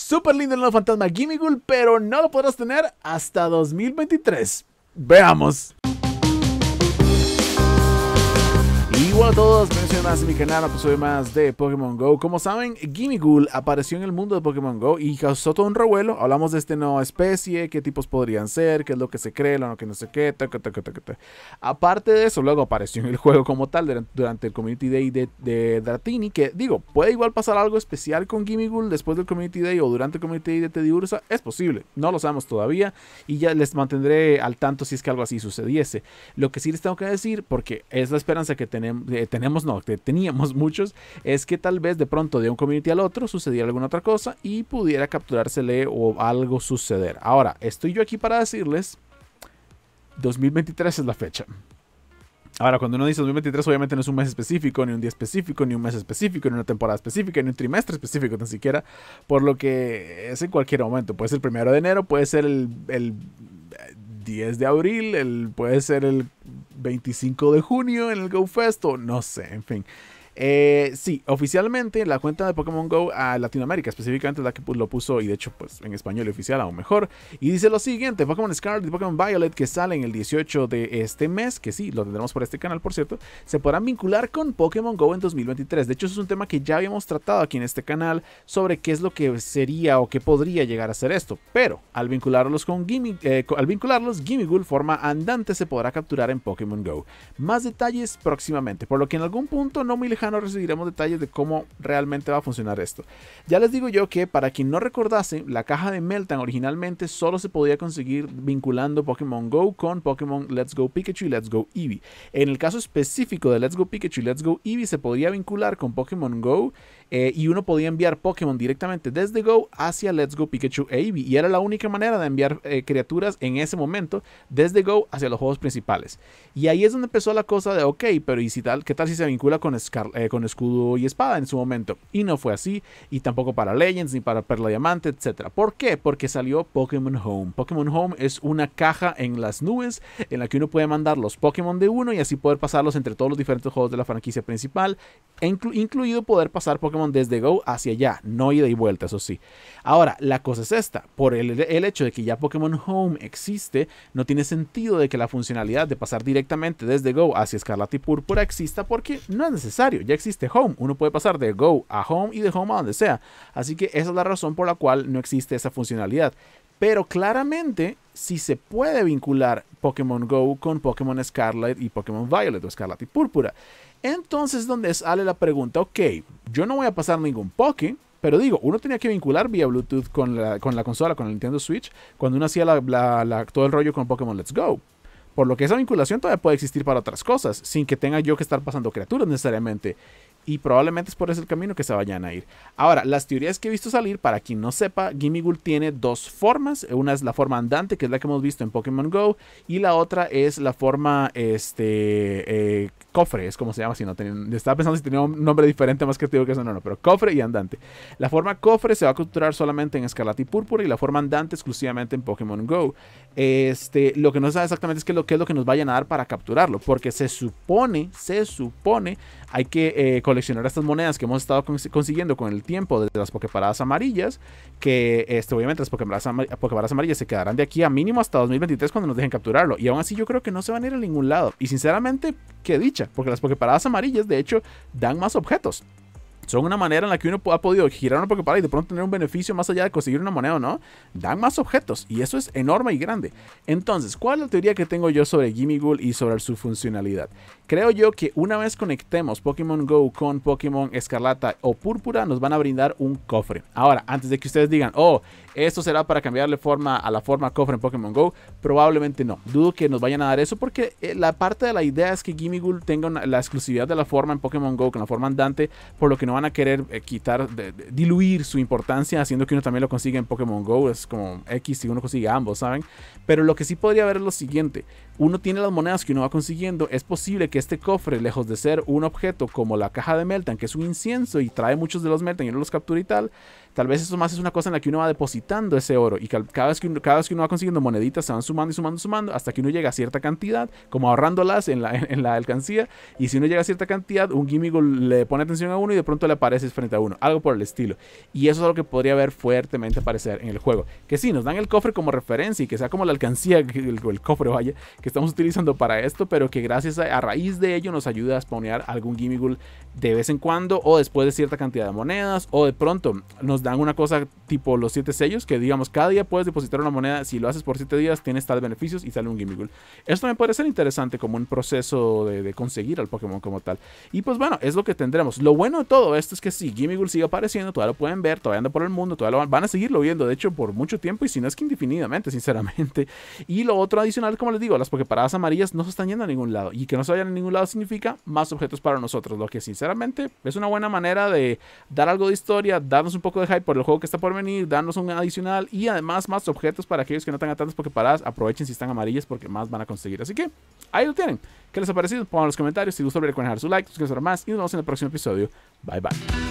Super lindo el nuevo fantasma Gimmigool, pero no lo podrás tener hasta 2023. Veamos. Hola a todos, bienvenidos a mi canal, soy más de Pokémon GO. Como saben, Gimme Ghoul apareció en el mundo de Pokémon GO y causó todo un revuelo. Hablamos de esta nueva especie, qué tipos podrían ser, qué es lo que se cree, lo que no sé qué, Aparte de eso, luego apareció en el juego como tal durante, el Community Day de, de, Dratini, que digo, puede igual pasar algo especial con Gimme después del Community Day o durante el Community Day de Teddy es posible, no lo sabemos todavía y ya les mantendré al tanto si es que algo así sucediese. Lo que sí les tengo que decir, porque es la esperanza que tenemos eh, tenemos, no, que teníamos muchos, es que tal vez de pronto de un community al otro sucediera alguna otra cosa y pudiera capturársele o algo suceder. Ahora, estoy yo aquí para decirles, 2023 es la fecha. Ahora, cuando uno dice 2023, obviamente no es un mes específico, ni un día específico, ni un mes específico, ni una temporada específica, ni un trimestre específico, ni siquiera. Por lo que es en cualquier momento. Puede ser el primero de enero, puede ser el, el 10 de abril, el, puede ser el 25 de junio en el GoFest o no sé, en fin. Eh, sí, oficialmente la cuenta de Pokémon Go a Latinoamérica, específicamente la que lo puso, y de hecho, pues en español oficial aún mejor. Y dice lo siguiente: Pokémon Scarlet y Pokémon Violet, que salen el 18 de este mes, que sí, lo tendremos por este canal, por cierto, se podrán vincular con Pokémon Go en 2023. De hecho, eso es un tema que ya habíamos tratado aquí en este canal sobre qué es lo que sería o qué podría llegar a ser esto. Pero al vincularlos con eh, al vincularlos, Gimmigul forma andante se podrá capturar en Pokémon Go. Más detalles próximamente, por lo que en algún punto no muy lejano no recibiremos detalles de cómo realmente va a funcionar esto. Ya les digo yo que para quien no recordase, la caja de Meltan originalmente solo se podía conseguir vinculando Pokémon Go con Pokémon Let's Go Pikachu y Let's Go Eevee. En el caso específico de Let's Go Pikachu y Let's Go Eevee se podría vincular con Pokémon Go eh, y uno podía enviar Pokémon directamente desde Go hacia Let's Go Pikachu e Eevee. Y era la única manera de enviar eh, criaturas en ese momento desde Go hacia los juegos principales. Y ahí es donde empezó la cosa de, ok, pero ¿y si tal, qué tal si se vincula con, eh, con Escudo y Espada en su momento? Y no fue así, y tampoco para Legends, ni para Perla Diamante, etc. ¿Por qué? Porque salió Pokémon Home. Pokémon Home es una caja en las nubes en la que uno puede mandar los Pokémon de uno y así poder pasarlos entre todos los diferentes juegos de la franquicia principal e incluido poder pasar Pokémon desde Go hacia allá, no ida y vuelta, eso sí. Ahora, la cosa es esta, por el, hecho de que ya Pokémon Home existe, no tiene sentido de que la funcionalidad de pasar directamente desde Go hacia Escarlata y Púrpura exista porque no es necesario, ya existe Home, uno puede pasar de Go a Home y de Home a donde sea, así que esa es la razón por la cual no existe esa funcionalidad. Pero claramente, si se puede vincular Pokémon Go con Pokémon Scarlet y Pokémon Violet o Scarlet y Púrpura. Entonces, donde sale la pregunta, ok, yo no voy a pasar ningún Poké, pero digo, uno tenía que vincular vía Bluetooth con la, consola, con el Nintendo Switch, cuando uno hacía la, todo el rollo con Pokémon Let's Go. Por lo que esa vinculación todavía puede existir para otras cosas, sin que tenga yo que estar pasando criaturas necesariamente y probablemente es por ese camino que se vayan a ir. Ahora, las teorías que he visto salir, para quien no sepa, Gimigul tiene dos formas. Una es la forma andante, que es la que hemos visto en Pokémon Go, y la otra es la forma este, eh, Cofre es como se llama, si no estaba pensando si tenía un nombre diferente más que te que eso, no, no, pero Cofre y Andante. La forma Cofre se va a capturar solamente en Escarlata y Púrpura y la forma Andante exclusivamente en Pokémon Go. Este, lo que no sabe exactamente es qué es lo, que nos vayan a dar para capturarlo, porque se supone, se supone, hay que eh, coleccionar estas monedas que hemos estado consiguiendo con el tiempo de las Poképaradas amarillas, que este, obviamente las Poképaradas amarillas se quedarán de aquí a mínimo hasta 2023 cuando nos dejen capturarlo. Y aún así yo creo que no se van a ir a ningún lado. Y sinceramente, qué dicha porque las paradas amarillas, de hecho, dan más objetos son una manera en la que uno ha podido girar una Pokéball y de pronto tener un beneficio más allá de conseguir una moneda o no. Dan más objetos y eso es enorme y grande. Entonces, ¿cuál es la teoría que tengo yo sobre Ghoul y sobre su funcionalidad? Creo yo que una vez conectemos Pokémon Go con Pokémon Escarlata o Púrpura, nos van a brindar un cofre. Ahora, antes de que ustedes digan, oh, esto será para cambiarle forma a la forma cofre en Pokémon Go, probablemente no. Dudo que nos vayan a dar eso porque eh, la parte de la idea es que Ghoul tenga la exclusividad de la forma en Pokémon Go con la forma andante, por lo que no van a querer eh, quitar, diluir su importancia, haciendo que uno también lo consiga en Pokémon Go. Es como X si uno consigue ambos, ¿saben? Pero lo que sí podría haber es lo siguiente: uno tiene las monedas que uno va consiguiendo, es posible que este cofre, lejos de ser un objeto como la caja de Meltan, que es un incienso y trae muchos de los Meltan y uno los captura y tal, tal vez eso más es una cosa en la que uno va depositando ese oro y cada vez que uno, va consiguiendo moneditas se van sumando y sumando, y sumando, hasta que uno llega a cierta cantidad, como ahorrándolas en la, en la alcancía, y si uno llega a cierta cantidad, un gimmick le pone atención a uno y de pronto le apareces frente a uno, algo por el estilo. Y eso es algo que podría ver fuertemente aparecer en el juego. Que sí, nos dan el cofre como referencia y que sea como la alcancía, el, cofre vaya, que estamos utilizando para esto, pero que gracias a, raíz de ello nos ayuda a spawnear algún Gimmigul de vez en cuando o después de cierta cantidad de monedas o de pronto nos dan una cosa tipo los siete sellos que digamos cada día puedes depositar una moneda, si lo haces por siete días tienes tal beneficios y sale un Gimmigul, Esto me parece interesante como un proceso de, conseguir al Pokémon como tal. Y pues bueno, es lo que tendremos. Lo bueno de todo esto es que si sí, sigue apareciendo, todavía lo pueden ver, todavía anda por el mundo, todavía lo van, a seguirlo viendo, de hecho por mucho tiempo y si no es que indefinidamente, sinceramente. Y lo otro adicional, como les digo, las porque paradas amarillas no se están yendo a ningún lado. Y que no se vayan a ningún lado significa más objetos para nosotros, lo que sinceramente es una buena manera de dar algo de historia, darnos un poco de hype por el juego que está por venir, darnos un adicional y además más objetos para aquellos que no tengan porque paradas Aprovechen si están amarillas porque más van a conseguir. Así que ahí lo tienen. ¿Qué les ha parecido? Pongan los comentarios. Si gustó, dejar su like, suscríbanse para más y nos vemos en el próximo episodio. Bye bye.